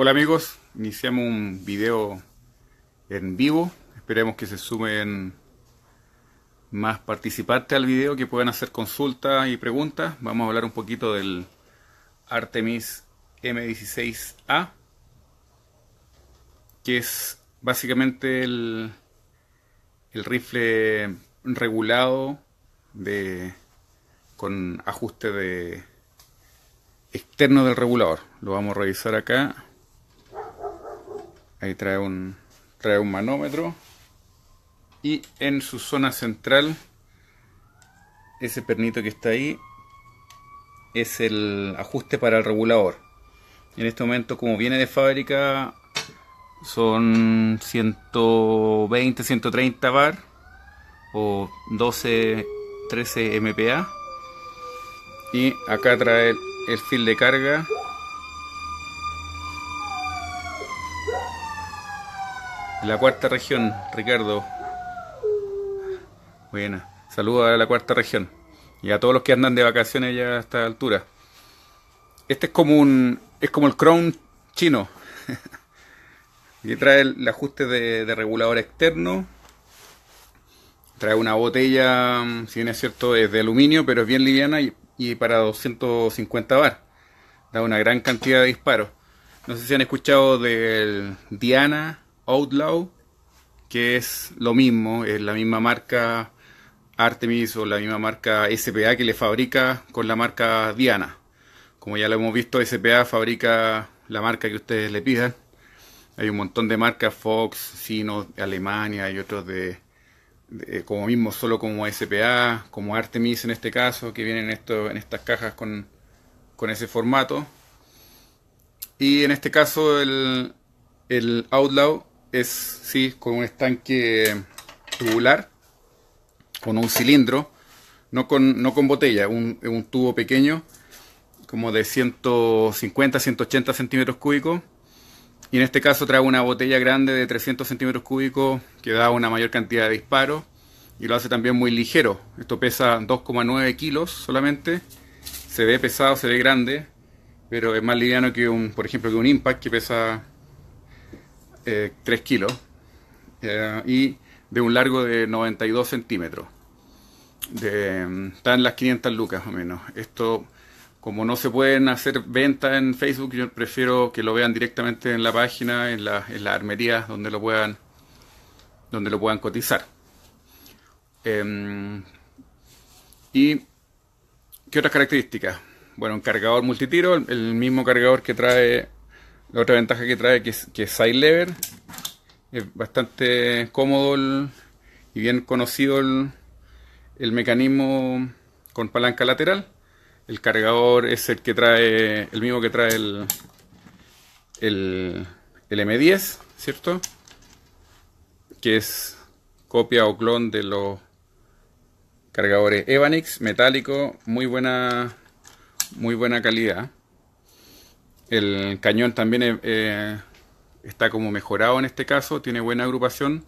Hola amigos, iniciamos un video en vivo. Esperemos que se sumen más participantes al video, que puedan hacer consultas y preguntas. Vamos a hablar un poquito del Artemis M16A, que es básicamente el, el rifle regulado de, con ajuste de externo del regulador. Lo vamos a revisar acá Ahí trae un, un manómetro. Y en su zona central, ese pernito que está ahí es el ajuste para el regulador. En este momento, como viene de fábrica, son 120, 130 bar o 12, 13 MPa. Y acá trae el, el fil de carga La cuarta región, Ricardo. Buena. Saludos a la cuarta región. Y a todos los que andan de vacaciones ya a esta altura. Este es como un. es como el crown chino. y trae el, ajuste de, regulador externo. Trae una botella, mm, si bien es cierto, es de aluminio, pero es bien liviana y, y para 250 bar. Da una gran cantidad de disparos. No sé si han escuchado del Diana Outlaw, que es lo mismo, es la misma marca Artemis o la misma marca SPA que le fabrica con la marca Diana. Como ya lo hemos visto, SPA fabrica la marca que ustedes le pidan. Hay un montón de marcas, Fox, Sino, Alemania y otros de, como mismo, solo como SPA, como Artemis en este caso, que vienen esto, en estas cajas con, ese formato. Y en este caso el, el Outlaw es, sí, con un estanque tubular, con un cilindro, no con, no con botella, un, un tubo pequeño, como de 150, 180 centímetros cúbicos. Y en este caso trae una botella grande de 300 centímetros cúbicos que da una mayor cantidad de disparos y lo hace también muy ligero. Esto pesa 2,9 kilos solamente. Se ve pesado, se ve grande, pero es más liviano que un, por ejemplo, que un Impact que pesa 3 eh, kilos eh, y de un largo de 92 centímetros. De, están las 500 lucas o menos. Esto, como no se pueden hacer ventas en Facebook, yo prefiero que lo vean directamente en la página, en, las armerías donde lo puedan, donde lo puedan cotizar. Em, ¿Y qué otras características? Bueno, un cargador multitiro, el mismo cargador que trae la otra ventaja que trae que es que es side lever. Es bastante cómodo y bien conocido el, mecanismo con palanca lateral. El cargador es el que trae, el mismo que trae el, el, M10, ¿cierto? Que es copia o clon de los cargadores Evanix, metálico, muy buena, muy buena calidad. El cañón también eh, eh, está como mejorado en este caso, tiene buena agrupación,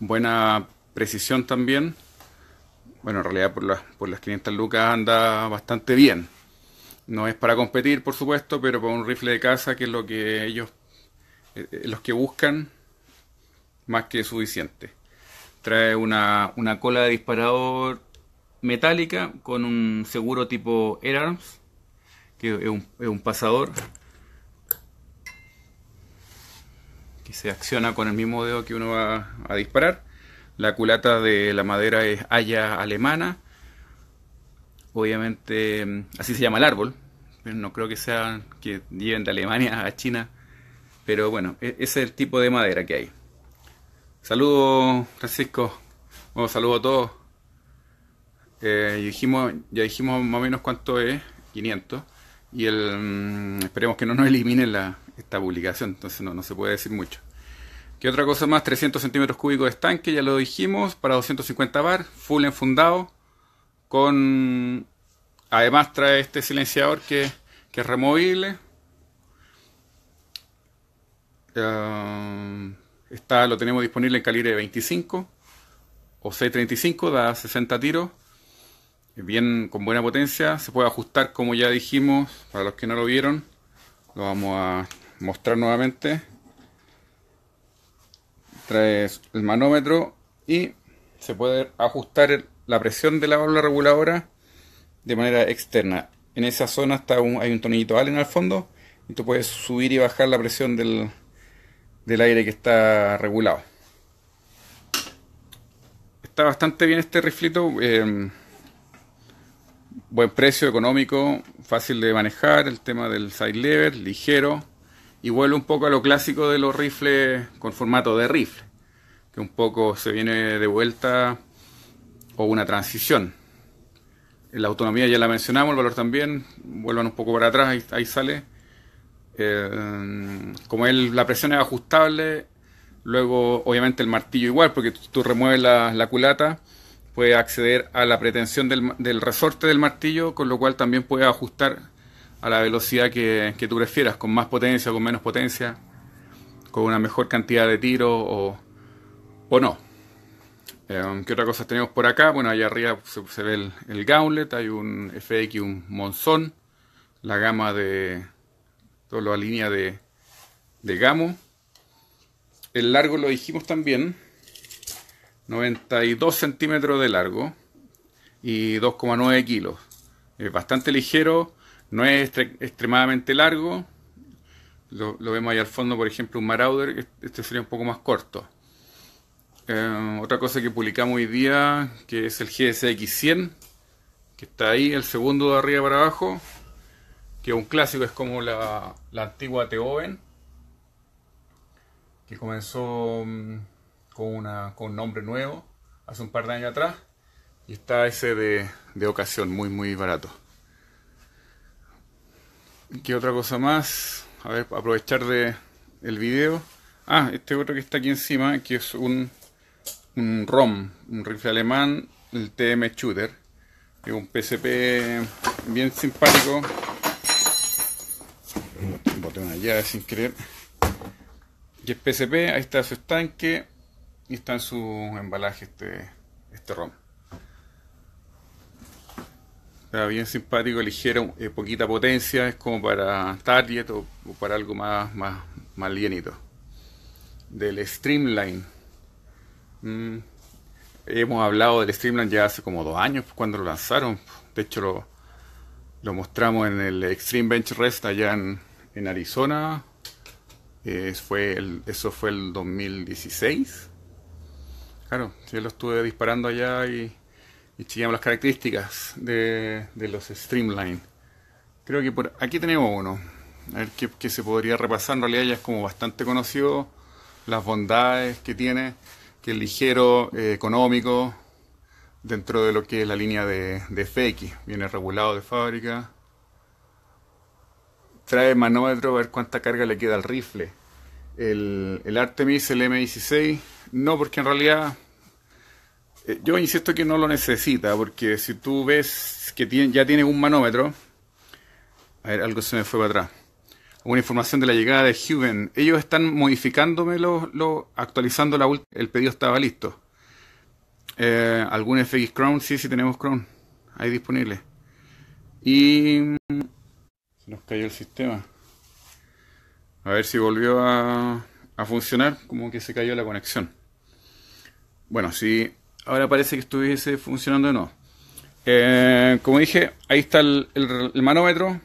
buena precisión también. Bueno, en realidad por las, por las 500 lucas anda bastante bien. No es para competir, por supuesto, pero para un rifle de caza, que es lo que ellos, eh, los que buscan, más que suficiente. Trae una, una cola de disparador metálica con un seguro tipo Air Arms que es un, es un pasador que se acciona con el mismo dedo que uno va a disparar. La culata de la madera es haya alemana. Obviamente, mm, así se llama el árbol. Pero no creo que sea que lleven de Alemania a China. Pero bueno, e-, ese es el tipo de madera que hay. Saludos, Francisco. Bueno, oh, saludos a todos. Eh, dijimos, ya dijimos más o menos cuánto es, 500 y el, mm, esperemos que no nos elimine la, esta publicación, entonces no, se puede decir mucho. ¿Qué otra cosa más? 300 centímetros cúbicos de estanque, ya lo dijimos, para 250 bar, full enfundado, con... Además trae este silenciador que, que es removible. Ah, está, lo tenemos disponible en calibre 25 o 635, da 60 tiros bien con buena potencia, se puede ajustar como ya dijimos, para los que no lo vieron, lo vamos a mostrar nuevamente. Trae el manómetro y se puede ajustar la presión de la válvula reguladora de manera externa. En esa zona está hay un tornillito Allen al fondo y tú puedes subir y bajar la presión del, del aire que está regulado. Está bastante bien este riflito. Eh, buen precio económico, fácil de manejar, el tema del side lever, ligero, y vuelve un poco a lo clásico de los rifles con formato de rifle, que un poco se viene de vuelta o una transición. La autonomía ya la mencionamos, el valor también, vuelvan un poco para atrás, ahí, sale. Eh, como él, la presión es ajustable, luego obviamente el martillo igual, porque tú, remueves la culata puede acceder a la pretensión del, resorte del martillo, con lo cual también puede ajustar a la velocidad que, tú prefieras, con más potencia, con menos potencia, con una mejor cantidad de tiro o, o no. Em, ¿Qué otra cosa tenemos por acá? Bueno, allá arriba se, ve el, gauntlet, hay un FX, un monzón, la gama de. toda la línea de, de gamo. El largo lo dijimos también. 92 centímetros de largo y 2,9 kilos. Es bastante ligero, no es extremadamente largo. Lo, vemos ahí al fondo, por ejemplo, un Marauder, este sería un poco más corto. Eh, otra cosa que publicamos hoy día, que es el GSX100, que está ahí, el segundo de arriba para abajo, que es un clásico, es como la, la antigua Oven que comenzó mm, con, una, con un nombre nuevo hace un par de años atrás. Y está ese de, ocasión, muy, muy barato. ¿Qué otra cosa más? A ver, aprovechar de el video. Ah, este otro que está aquí encima, que es un, un ROM, un rifle alemán, el TM Shooter. Es un PCP bien simpático. Boté una llave sin querer. Y es PCP, ahí está su estanque y está en su embalaje este, este rom. Está bien simpático, ligero, eh, poquita potencia, es como para target o, para algo más, más, más Del Streamline. Mm, hemos hablado del Streamline ya hace como dos años pues, cuando lo lanzaron. De hecho, lo, mostramos en el Extreme Bench Rest allá en, Arizona. Eh, fue eso fue el 2016. Claro, yo lo estuve disparando allá y, y chequeamos las características de, los Streamline. Creo que por aquí tenemos uno. A ver qué, se podría repasar. En realidad ya es como bastante conocido. Las bondades que tiene, que es ligero, eh, económico, dentro de lo que es la línea de, de FX. Viene regulado de fábrica. Trae manómetro a ver cuánta carga le queda al rifle. el Artemis, el M16, no, porque en realidad eh, yo insisto que no lo necesita, porque si tú ves que ya tiene un manómetro, a ver, algo se me fue para atrás. Alguna información de la llegada de Huben. Ellos están modificándomelo, lo, actualizando la el pedido estaba listo. Eh, ¿Algún FX Crown? Sí, sí tenemos Crown. Ahí disponible. Y... Se nos cayó el sistema. A ver si volvió a funcionar. Como que se cayó la conexión. Bueno, si ahora parece que estuviese funcionando o no. Eh, como dije, ahí está el, manómetro.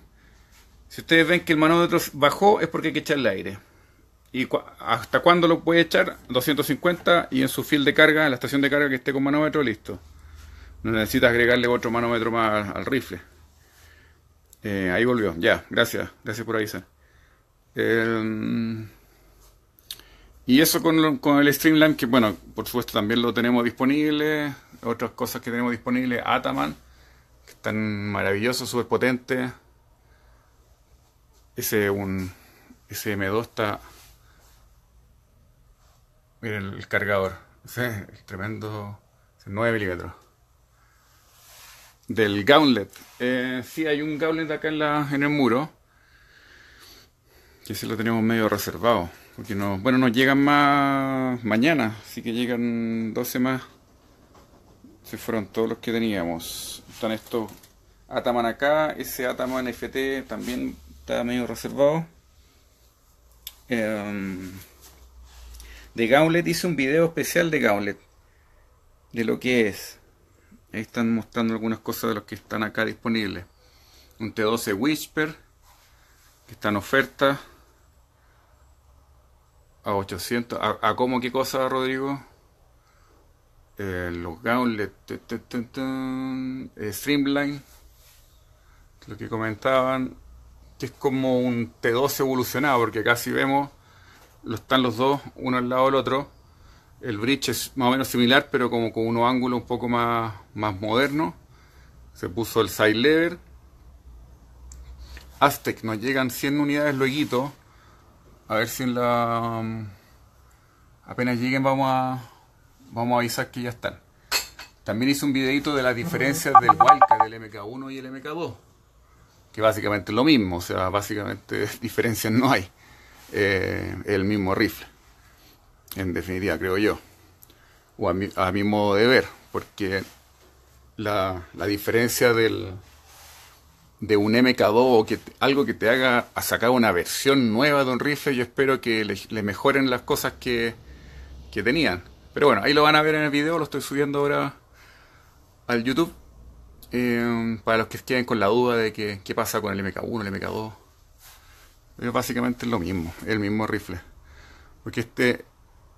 Si ustedes ven que el manómetro bajó es porque hay que echarle aire. ¿Y hasta cuándo lo puede echar? 250 y en su fil de carga, en la estación de carga que esté con manómetro, listo. No necesitas agregarle otro manómetro más al rifle. Eh, ahí volvió, ya, gracias, gracias por avisar. Y eso con, con el Streamline, que bueno, por supuesto también lo tenemos disponible. Otras cosas que tenemos disponibles, Ataman, que están maravillosos, súper potentes. Ese, un, ese M2 está... Miren el cargador. Ese el tremendo... 9 milímetros. Del gauntlet. Eh, sí, hay un gauntlet acá en, la, en el muro. Que sí lo tenemos medio reservado. Porque no, bueno, nos llegan más mañana, así que llegan 12 más. Se fueron todos los que teníamos. Están estos Ataman acá, ese Ataman FT también está medio reservado. Em, de Gauntlet hice un video especial de Gauntlet, de lo que es. Ahí están mostrando algunas cosas de los que están acá disponibles. Un T12 Whisper, que está en oferta a 800. ¿A, cómo qué cosa, Rodrigo? Eh, los gauntlets, eh, Streamline, lo que comentaban, que es como un T2 evolucionado, porque casi vemos, lo están los dos, uno al lado del otro. El bridge es más o menos similar, pero como con unos ángulo un poco más, más moderno Se puso el side lever. Aztec nos llegan 100 unidades luego a ver si en la... Mm, apenas lleguen vamos a, vamos a avisar que ya están. También hice un videito de las diferencias del Walca, del MK1 y el MK2. Que básicamente es lo mismo, o sea, básicamente diferencias no hay. Eh, el mismo rifle. En definitiva, creo yo. O a mi, a mi modo de ver, porque la diferencia del de un MK2 o que, algo que te haga a sacar una versión nueva de un rifle, yo espero que le, mejoren las cosas que, tenían. Pero bueno, ahí lo van a ver en el video, lo estoy subiendo ahora al YouTube. Eh, para los que estén con la duda de que, qué pasa con el MK1, el MK2. Pero básicamente es lo mismo, el mismo rifle. Porque este,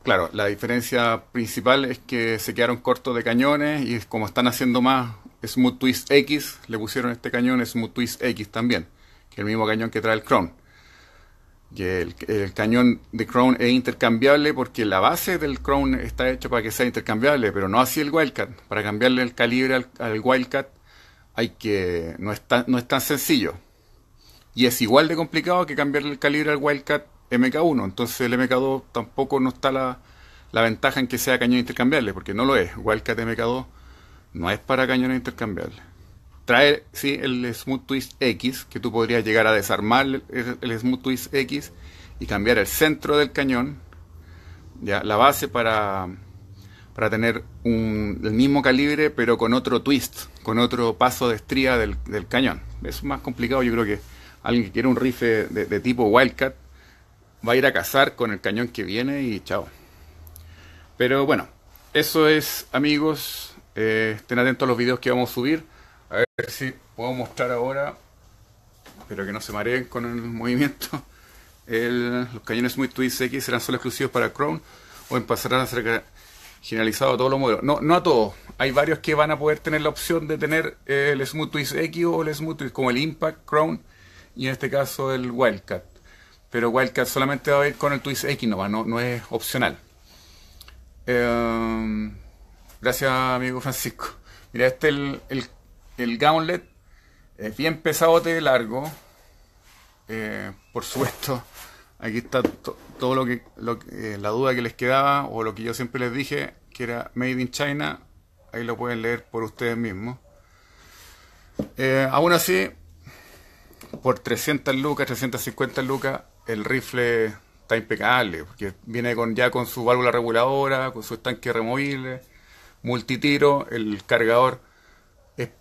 claro, la diferencia principal es que se quedaron cortos de cañones y como están haciendo más Smooth Twist X, le pusieron este cañón Smooth Twist X también, que es el mismo cañón que trae el Crown. Y el, cañón de Crown es intercambiable porque la base del Crown está hecha para que sea intercambiable, pero no así el Wildcat. Para cambiarle el calibre al, Wildcat hay que no es, tan, no sencillo. Y es igual de complicado que cambiarle el calibre al Wildcat MK1. Entonces el MK2 tampoco no está la, la ventaja en que sea cañón intercambiable, porque no lo es. Wildcat MK2 no es para cañones intercambiables. Trae, sí, el Smooth Twist X, que tú podrías llegar a desarmar el, Smooth Twist X y cambiar el centro del cañón, ya, la base para, para tener el mismo calibre, pero con otro twist, con otro paso de estría del, cañón. Es más complicado, yo creo que alguien que quiere un rifle de, tipo Wildcat va a ir a cazar con el cañón que viene y chao. Pero bueno, eso es, amigos. Eh, estén atentos a los videos que vamos a subir. A ver si puedo mostrar ahora, pero que no se mareen con el movimiento. El, los cañones muy Twist X serán solo exclusivos para Crown o empezarán a ser generalizados a todos los modelos. No, no a todos. Hay varios que van a poder tener la opción de tener eh, el Smooth Twist X o el Smooth Twist, como el Impact, Crown y en este caso el Wildcat. Pero Wildcat solamente va a ir con el Twist X, no, no, no es opcional. Em, Gracias, amigo Francisco. Mira, este es el, el, gauntlet. bien pesado largo. Eh, por supuesto, aquí está todo lo que, eh, la duda que les quedaba o lo que yo siempre les dije, que era Made in China. Ahí lo pueden leer por ustedes mismos. Eh, aún así, por 300 lucas, 350 lucas, el rifle está impecable, porque viene con, ya con su válvula reguladora, con su estanque removible multitiro, el cargador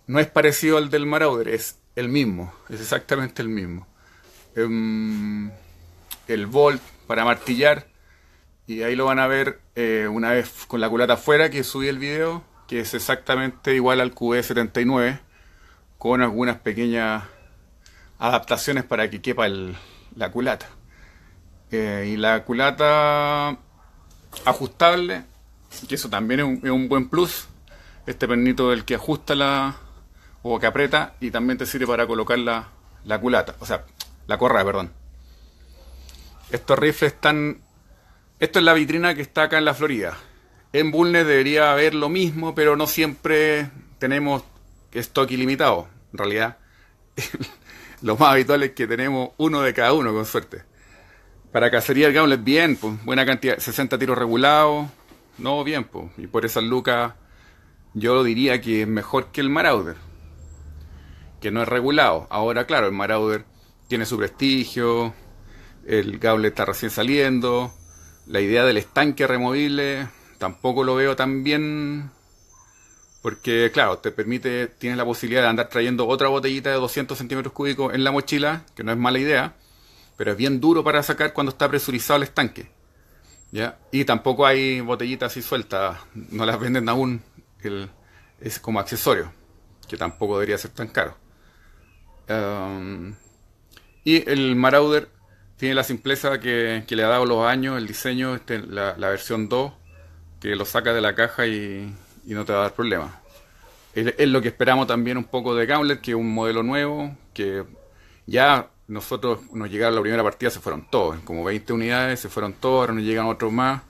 no es parecido al del Marauder, es el mismo, es exactamente el mismo. Em, el Volt para martillar, y ahí lo van a ver eh, una vez con la culata afuera que subí el video, que es exactamente igual al QB79, e con algunas pequeñas adaptaciones para que quepa la culata. Eh, y la culata ajustable que eso también es un, buen plus. Este pernito del que ajusta la o que aprieta y también te sirve para colocar la, culata, o sea, la corra, perdón. Estos rifles están... Esto es la vitrina que está acá en la Florida. En Bulnes debería haber lo mismo, pero no siempre tenemos stock ilimitado. En realidad, lo más habitual es que tenemos uno de cada uno, con suerte. Para cacería el gauntlet, bien, pues, buena cantidad, 60 tiros regulados, no, bien, pues. y por esa lucas yo diría que es mejor que el Marauder, que no es regulado. Ahora, claro, el Marauder tiene su prestigio, el cable está recién saliendo, la idea del estanque removible tampoco lo veo tan bien, porque claro, te permite, tienes la posibilidad de andar trayendo otra botellita de 200 centímetros cúbicos en la mochila, que no es mala idea, pero es bien duro para sacar cuando está presurizado el estanque. Y tampoco hay botellitas así sueltas, no las venden aún, es como accesorio, que tampoco debería ser tan caro. y el Marauder tiene la simpleza que, le ha dado los años, el diseño, este, la, versión 2, que lo saca de la caja y, no te va a dar problema. Es, es, lo que esperamos también un poco de Gauntlet, que es un modelo nuevo, que ya nosotros nos llegaron la primera partida, se fueron todos, como 20 unidades, se fueron todos, ahora nos llegan otros más.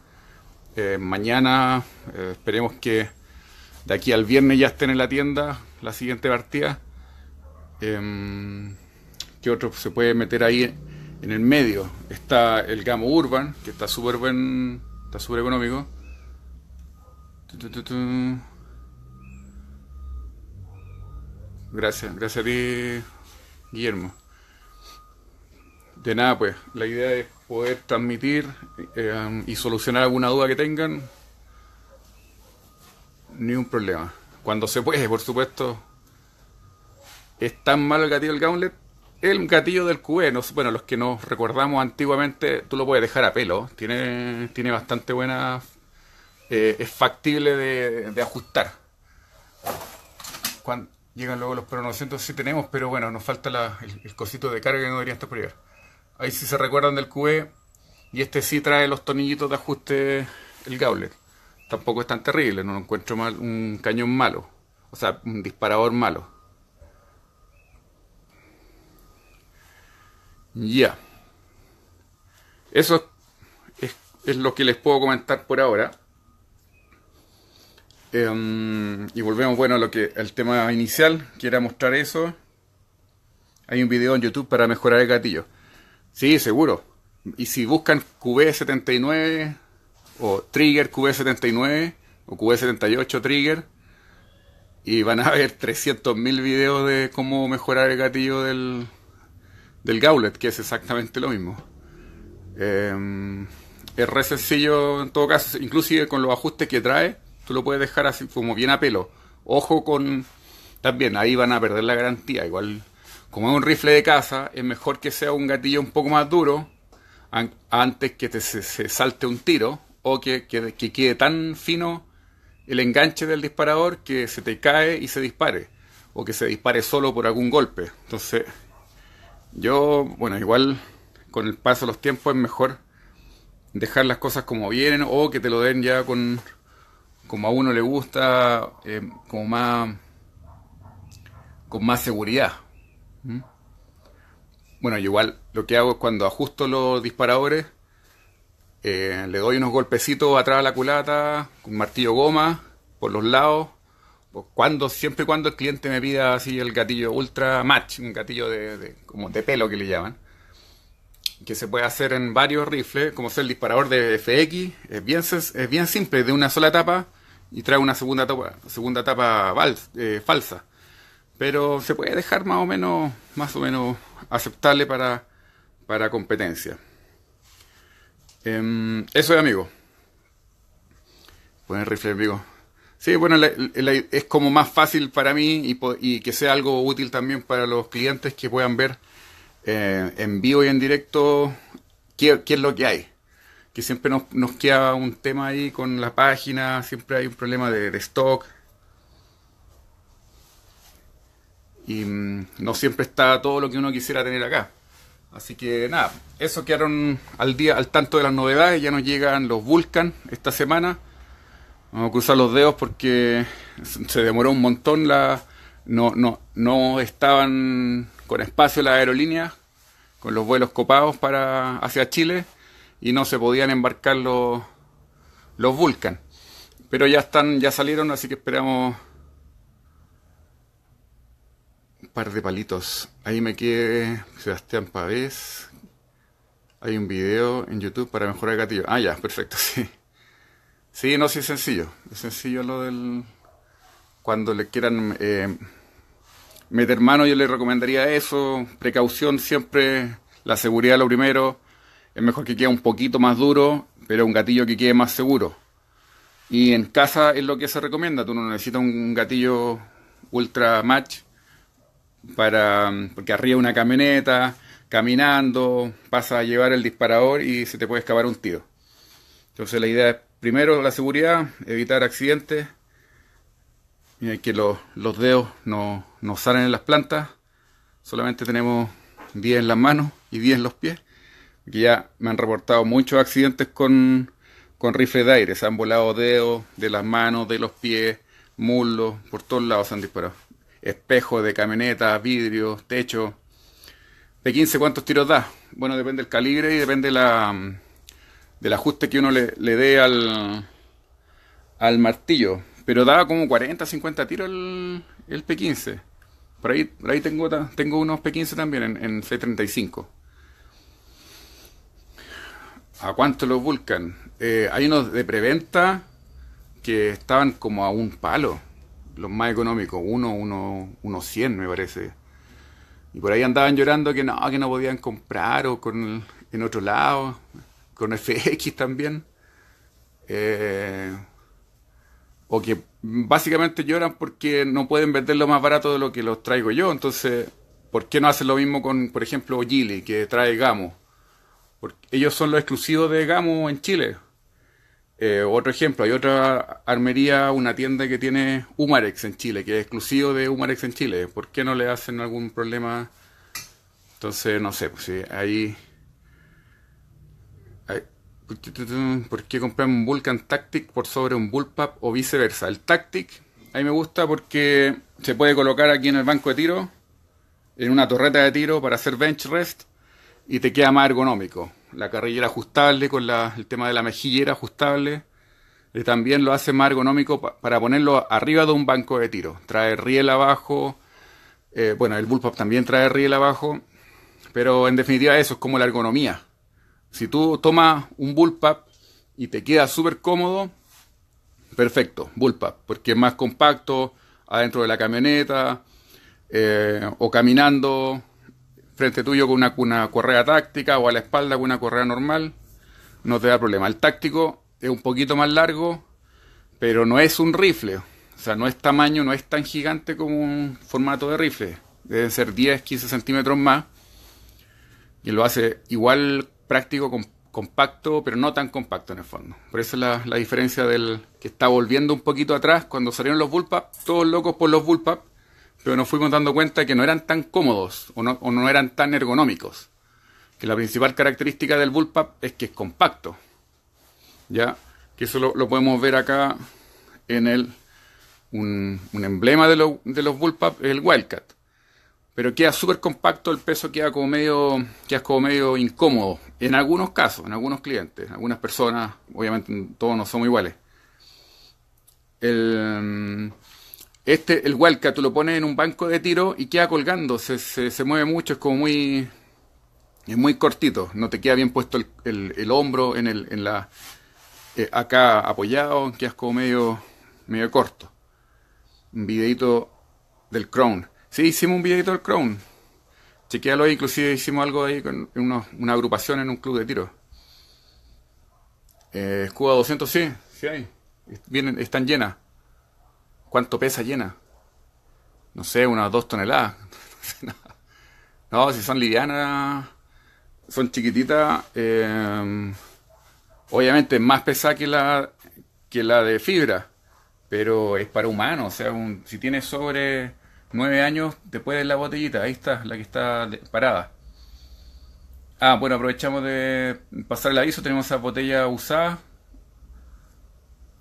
Eh, mañana eh, esperemos que de aquí al viernes ya estén en la tienda la siguiente partida. Eh, ¿Qué otro se puede meter ahí en el medio? Está el Gamo Urban, que está súper buen, está súper económico. Gracias, gracias a ti, Guillermo. De nada, pues la idea es poder transmitir eh, y solucionar alguna duda que tengan. Ni un problema. Cuando se puede, por supuesto. Es tan malo el gatillo del gauntlet. El gatillo del QB, bueno, los que nos recordamos antiguamente, tú lo puedes dejar a pelo. Tiene, tiene bastante buena... Eh, es factible de, ajustar. Cuando, llegan luego los pronocientos, sí tenemos, pero bueno, nos falta el, cosito de carga que no debería estar por llegar. Ahí si se recuerdan del QE. Y este sí trae los tornillitos de ajuste el gaulet Tampoco es tan terrible, no encuentro mal, un cañón malo. O sea, un disparador malo. Ya. Eso es, lo que les puedo comentar por ahora. Em, y volvemos bueno a lo que el tema inicial, Quiero mostrar eso. Hay un video en YouTube para mejorar el gatillo. Sí, seguro. Y si buscan QB79 o Trigger QB79 o QB78 Trigger, y van a ver 300.000 videos de cómo mejorar el gatillo del, del Gaulet, que es exactamente lo mismo. Em, es re sencillo en todo caso, inclusive con los ajustes que trae, tú lo puedes dejar así como bien a pelo. Ojo con... También ahí van a perder la garantía, igual como es un rifle de caza, es mejor que sea un gatillo un poco más duro antes que te se, salte un tiro o que, quede tan fino el enganche del disparador que se te cae y se dispare o que se dispare solo por algún golpe. Entonces, yo, bueno, igual con el paso de los tiempos es mejor dejar las cosas como vienen o que te lo den ya con como a uno le gusta, eh, como más con más seguridad. Bueno, igual lo que hago es cuando ajusto los disparadores, eh, le doy unos golpecitos atrás a la culata, con martillo goma, por los lados, cuando, siempre y cuando el cliente me pida así el gatillo ultra match, un gatillo de, como de pelo que le llaman, que se puede hacer en varios rifles, como sea el disparador de FX, es bien, es bien simple, de una sola tapa y trae una segunda tapa, segunda eh, falsa pero se puede dejar más o menos, más o menos aceptable para, competencia. Em, eso es, amigo. el rifle, amigo. Sí, bueno, es como más fácil para mí y, que sea algo útil también para los clientes que puedan ver eh, en vivo y en directo qué, es lo que hay. Que siempre nos, queda un tema ahí con la página, siempre hay un problema de, de stock, y mm, no siempre está todo lo que uno quisiera tener acá. Así que nada, eso quedaron al día, al tanto de las novedades. Ya nos llegan los Vulcan esta semana. Vamos a cruzar los dedos porque se demoró un montón la. No, no, no estaban con espacio las aerolíneas, con los vuelos copados para hacia Chile, y no se podían embarcar los, los Vulcan. Pero ya están, ya salieron, así que esperamos par de palitos. Ahí me quedé Sebastián Pavés. Hay un video en YouTube para mejorar el gatillo. Ah, ya, perfecto, sí. Sí, no, sí es sencillo. Es sencillo lo del... Cuando le quieran eh, meter mano, yo le recomendaría eso. Precaución siempre, la seguridad lo primero. Es mejor que quede un poquito más duro, pero un gatillo que quede más seguro. Y en casa es lo que se recomienda. Tú no necesitas un gatillo ultra match para porque arriba una camioneta, caminando, pasa a llevar el disparador y se te puede escapar un tiro. Entonces la idea es primero la seguridad, evitar accidentes, Y que los, dedos no, salen en las plantas, solamente tenemos 10 en las manos y 10 en los pies, porque ya me han reportado muchos accidentes con, con rifles de aire, se han volado dedos de las manos, de los pies, muslos, por todos lados se han disparado. Espejo de camioneta, vidrio, techo. De 15, ¿cuántos tiros da? Bueno, depende del calibre y depende la, mm, del ajuste que uno le, dé al, al martillo. Pero da como 40, 50 tiros el, el P15. Por ahí, por ahí tengo, tengo unos P15 también en, C35 ¿A cuánto los Vulcan? Eh, hay unos de preventa que estaban como a un palo los más económicos, uno, uno, unos 100 me parece. Y por ahí andaban llorando que no, que no podían comprar o con en otro lado, con FX también. Eh, o que básicamente lloran porque no pueden lo más barato de lo que los traigo yo. Entonces, ¿por qué no hacen lo mismo con, por ejemplo, Gili, que trae Gamo? Porque ellos son los exclusivos de Gamo en Chile. Eh, otro ejemplo, hay otra armería, una tienda que tiene Umarex en Chile, que es exclusivo de Umarex en Chile. ¿Por qué no le hacen algún problema? Entonces, no sé, pues ahí... ¿Por qué comprar un Vulcan Tactic por sobre un Bullpup o viceversa? El Tactic, ahí me gusta porque se puede colocar aquí en el banco de tiro, en una torreta de tiro para hacer bench rest y te queda más ergonómico la carrillera ajustable, con el tema de la mejillera ajustable. Eh, también lo hace más ergonómico para ponerlo arriba de un banco de tiro. Trae riel abajo. Eh, bueno, el bullpup también trae riel abajo. Pero en definitiva eso es como la ergonomía. Si tú tomas un bullpup y te queda súper cómodo, perfecto, bullpup. Porque es más compacto adentro de la camioneta eh, o caminando frente tuyo con una, correa táctica o a la espalda con una correa normal, no te da problema. El táctico es un poquito más largo, pero no es un rifle. O sea, no es tamaño, no es tan gigante como un formato de rifle. Deben ser 10, 15 centímetros más. Y lo hace igual práctico, compacto, pero no tan compacto en el fondo. Por eso es la, la diferencia del que está volviendo un poquito atrás. Cuando salieron los bullpup, todos locos por los bullpup pero nos fuimos dando cuenta que no eran tan cómodos o no, eran tan ergonómicos. Que la principal característica del Bullpup es que es compacto. ¿Ya? Que eso lo, podemos ver acá en el. Un, emblema de, los Bullpup es el Wildcat. Pero queda súper compacto, el peso queda como medio, queda como medio incómodo. En algunos casos, en algunos clientes, en algunas personas, obviamente todos no somos iguales. El este, el Walca, tú lo pones en un banco de tiro y queda colgando, se, se, mueve mucho, es como muy. Es muy cortito, no te queda bien puesto el, hombro en, el, en la. Eh, acá apoyado, quedas como medio, medio corto. Un videito del Crown. Sí, hicimos un videito del Crown. Chequealo ahí, inclusive hicimos algo ahí con una agrupación en un club de tiro. Eh, 200 sí, sí hay. Vienen, están llenas. ¿Cuánto pesa llena? No sé, unas dos toneladas. no, si son livianas, son chiquititas. Em, obviamente es más pesada que la, que la de fibra, pero es para humanos. O sea, si tienes sobre nueve años, te puedes la botellita. Ahí está, la que está parada. Ah, bueno, aprovechamos de pasar el aviso. Tenemos esa botella usada.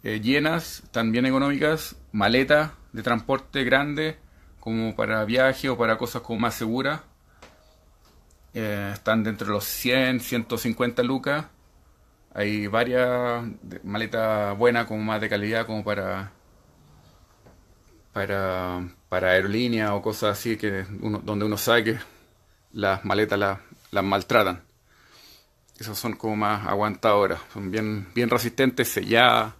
Eh, llenas, también económicas, maletas de transporte grande, como para viaje o para cosas como más seguras. Eh, están dentro de los 100, 150 lucas. Hay varias maletas buenas, como más de calidad, como para, para, para aerolínea o cosas así, que donde uno sabe que las maletas las, maltratan. Esas son como más aguantadoras, son bien, bien resistentes, selladas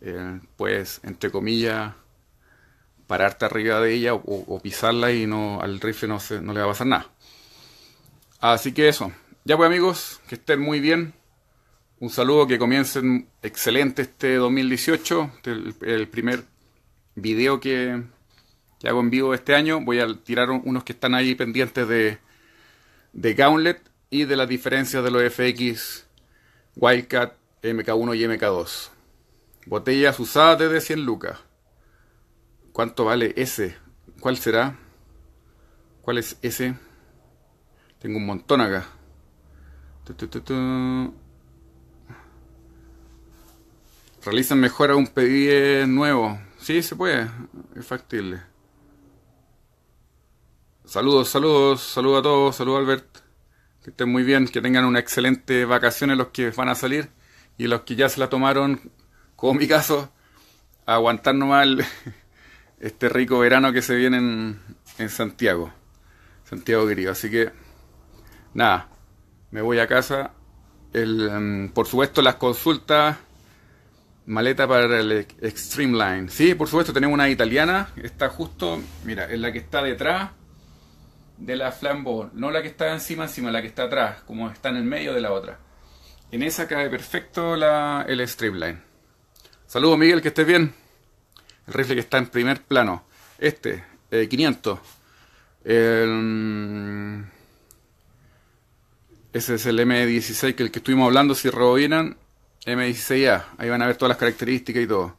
eh, pues entre comillas, pararte arriba de ella o, pisarla y no al rifle no, se, no le va a pasar nada. Así que eso. Ya pues amigos, que estén muy bien. Un saludo, que comiencen excelente este 2018, este, el, el primer video que, hago en vivo este año. Voy a tirar unos que están ahí pendientes de, de Gauntlet y de las diferencias de los FX Wildcat MK1 y MK2. Botellas usadas de 100 lucas. ¿Cuánto vale ese? ¿Cuál será? ¿Cuál es ese? Tengo un montón acá. Realizan mejor a un pedido nuevo. Sí, se puede. Es factible. Saludos, saludos, saludos a todos, saludos Albert. Que estén muy bien, que tengan una excelente vacaciones los que van a salir y los que ya se la tomaron como mi caso, aguantar nomás este rico verano que se viene en, Santiago. Santiago querido. Así que, nada, me voy a casa. El, mm, por supuesto, las consultas, maleta para el Streamline Sí, por supuesto, tenemos una italiana. Está justo, mira, es la que está detrás de la Flambeau. No la que está encima, sino la que está atrás, como está en el medio de la otra. En esa cae perfecto la, el Streamline Saludos Miguel, que estés bien. El rifle que está en primer plano. Este, 500. Eh, mm, ese es el M16 que el que estuvimos hablando, si rebobinan. M16A. Ahí van a ver todas las características y todo.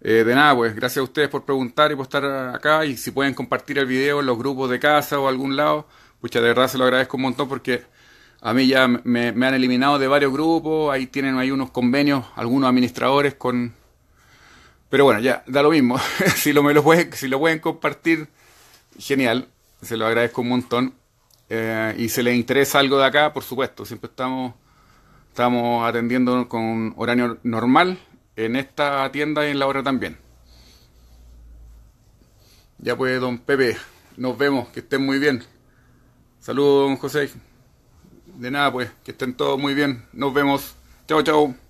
Eh, de nada, pues gracias a ustedes por preguntar y por estar acá. Y si pueden compartir el video en los grupos de casa o algún lado, pucha, de verdad se lo agradezco un montón porque a mí ya me, han eliminado de varios grupos, ahí tienen hay unos convenios, algunos administradores con... Pero bueno, ya, da lo mismo. si, lo, me lo pueden, compartir, genial, se lo agradezco un montón. Eh, y si les interesa algo de acá, por supuesto, siempre estamos, estamos atendiendo con horario normal en esta tienda y en la hora también. Ya pues, don Pepe, nos vemos, que estén muy bien. Saludos, don José. De nada, pues. Que estén todos muy bien. Nos vemos. Chao, chao.